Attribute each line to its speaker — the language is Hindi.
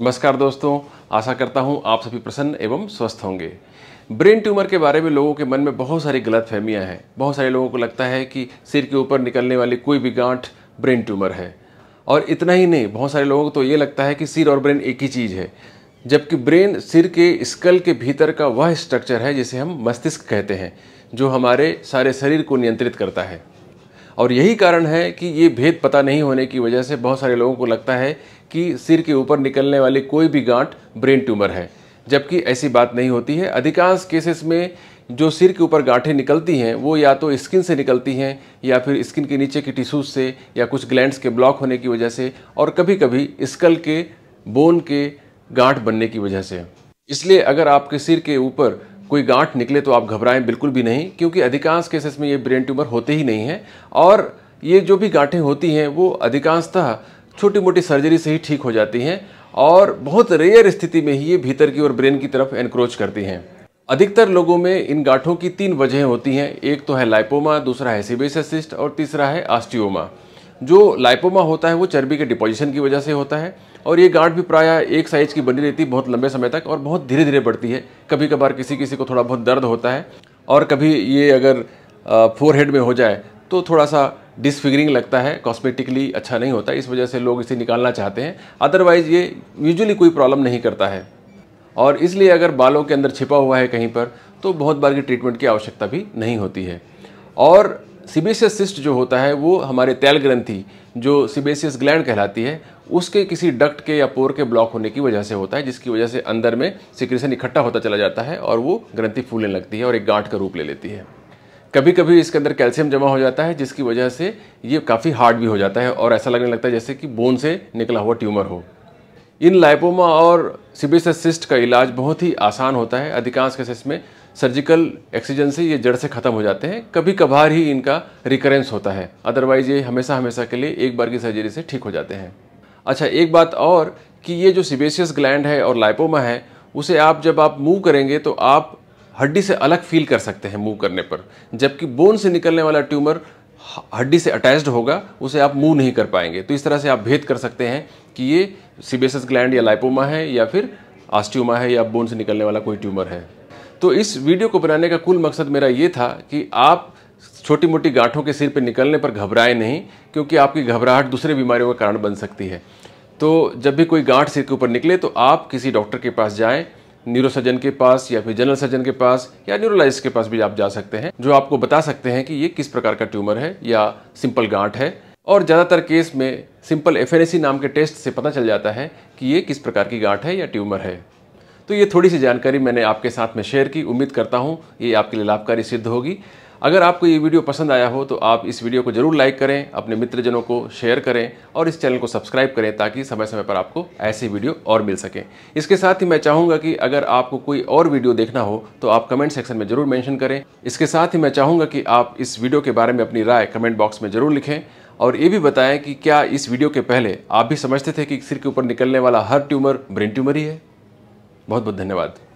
Speaker 1: नमस्कार दोस्तों आशा करता हूं आप सभी प्रसन्न एवं स्वस्थ होंगे ब्रेन ट्यूमर के बारे में लोगों के मन में बहुत सारी गलत फहमियाँ हैं बहुत सारे लोगों को लगता है कि सिर के ऊपर निकलने वाली कोई भी गांठ ब्रेन ट्यूमर है और इतना ही नहीं बहुत सारे लोगों को तो ये लगता है कि सिर और ब्रेन एक ही चीज़ है जबकि ब्रेन सिर के स्कल के भीतर का वह स्ट्रक्चर है जिसे हम मस्तिष्क कहते हैं जो हमारे सारे शरीर को नियंत्रित करता है और यही कारण है कि ये भेद पता नहीं होने की वजह से बहुत सारे लोगों को लगता है कि सिर के ऊपर निकलने वाली कोई भी गांठ ब्रेन ट्यूमर है जबकि ऐसी बात नहीं होती है अधिकांश केसेस में जो सिर के ऊपर गांठें निकलती हैं वो या तो स्किन से निकलती हैं या फिर स्किन के नीचे के टिश्यूज से या कुछ ग्लैंड्स के ब्लॉक होने की वजह से और कभी कभी स्कल के बोन के गांठ बनने की वजह से इसलिए अगर आपके सिर के ऊपर कोई गांठ निकले तो आप घबराएं बिल्कुल भी नहीं क्योंकि अधिकांश केसेस में ये ब्रेन ट्यूमर होते ही नहीं हैं और ये जो भी गांठें होती हैं वो अधिकांशतः छोटी मोटी सर्जरी से ही ठीक हो जाती हैं और बहुत रेयर स्थिति में ही ये भीतर की और ब्रेन की तरफ एनक्रोच करती हैं अधिकतर लोगों में इन गांठों की तीन वजहें होती हैं एक तो है लाइपोमा दूसरा है सिबेसिस्ट और तीसरा है आस्टियोमा जो लाइपोमा होता है वो चर्बी के डिपोजिशन की वजह से होता है और ये गांठ भी प्रायः एक साइज की बनी रहती है बहुत लंबे समय तक और बहुत धीरे धीरे बढ़ती है कभी कभार किसी किसी को थोड़ा बहुत दर्द होता है और कभी ये अगर फोरहेड में हो जाए तो थोड़ा सा डिसफिगरिंग लगता है कॉस्मेटिकली अच्छा नहीं होता इस वजह से लोग इसे निकालना चाहते हैं अदरवाइज़ ये यूजली कोई प्रॉब्लम नहीं करता है और इसलिए अगर बालों के अंदर छिपा हुआ है कहीं पर तो बहुत बार की ट्रीटमेंट की आवश्यकता भी नहीं होती है और सीबेसियस सिस्ट जो होता है वो हमारे तैल ग्रंथि जो सीबेसियस ग्लैंड कहलाती है उसके किसी डक्ट के या पोर के ब्लॉक होने की वजह से होता है जिसकी वजह से अंदर में सिक्रेशन इकट्ठा होता चला जाता है और वो ग्रंथि फूलने लगती है और एक गांठ का रूप ले लेती है कभी कभी इसके अंदर कैल्शियम जमा हो जाता है जिसकी वजह से ये काफ़ी हार्ड भी हो जाता है और ऐसा लगने लगता है जैसे कि बोन से निकला हुआ ट्यूमर हो इन लाइपोमा और सिबिसस सिस्ट का इलाज बहुत ही आसान होता है अधिकांश केसेस में सर्जिकल एक्सीजन से ये जड़ से ख़त्म हो जाते हैं कभी कभार ही इनका रिकरेंस होता है अदरवाइज़ ये हमेशा हमेशा के लिए एक बार की सर्जरी से ठीक हो जाते हैं अच्छा एक बात और कि ये जो सीबेसियस ग्लैंड है और लाइपोमा है उसे आप जब आप मूव करेंगे तो आप हड्डी से अलग फील कर सकते हैं मूव करने पर जबकि बोन से निकलने वाला ट्यूमर हड्डी से अटैच्ड होगा उसे आप मूव नहीं कर पाएंगे तो इस तरह से आप भेद कर सकते हैं कि ये सीबेसस ग्लैंड या लाइपोमा है या फिर आस्ट्यूमा है या बोन से निकलने वाला कोई ट्यूमर है तो इस वीडियो को बनाने का कुल मकसद मेरा ये था कि आप छोटी मोटी गांठों के सिर पर निकलने पर घबराएं नहीं क्योंकि आपकी घबराहट दूसरे बीमारियों का कारण बन सकती है तो जब भी कोई गांठ सिर के ऊपर निकले तो आप किसी डॉक्टर के पास जाएं न्यूरोसर्जन के पास या फिर जनरल सर्जन के पास या न्यूरोलाइज के पास भी आप जा सकते हैं जो आपको बता सकते हैं कि ये किस प्रकार का ट्यूमर है या सिंपल गांठ है और ज़्यादातर केस में सिंपल एफ नाम के टेस्ट से पता चल जाता है कि ये किस प्रकार की गांठ है या ट्यूमर है तो ये थोड़ी सी जानकारी मैंने आपके साथ में शेयर की उम्मीद करता हूँ ये आपके लिए लाभकारी सिद्ध होगी अगर आपको ये वीडियो पसंद आया हो तो आप इस वीडियो को जरूर लाइक करें अपने मित्रजनों को शेयर करें और इस चैनल को सब्सक्राइब करें ताकि समय समय पर आपको ऐसी वीडियो और मिल सकें इसके साथ ही मैं चाहूँगा कि अगर आपको कोई और वीडियो देखना हो तो आप कमेंट सेक्शन में ज़रूर मैंशन करें इसके साथ ही मैं चाहूँगा कि आप इस वीडियो के बारे में अपनी राय कमेंट बॉक्स में ज़रूर लिखें और ये भी बताएं कि क्या इस वीडियो के पहले आप भी समझते थे कि सिर के ऊपर निकलने वाला हर ट्यूमर ब्रेन ट्यूमर ही है बहुत बहुत धन्यवाद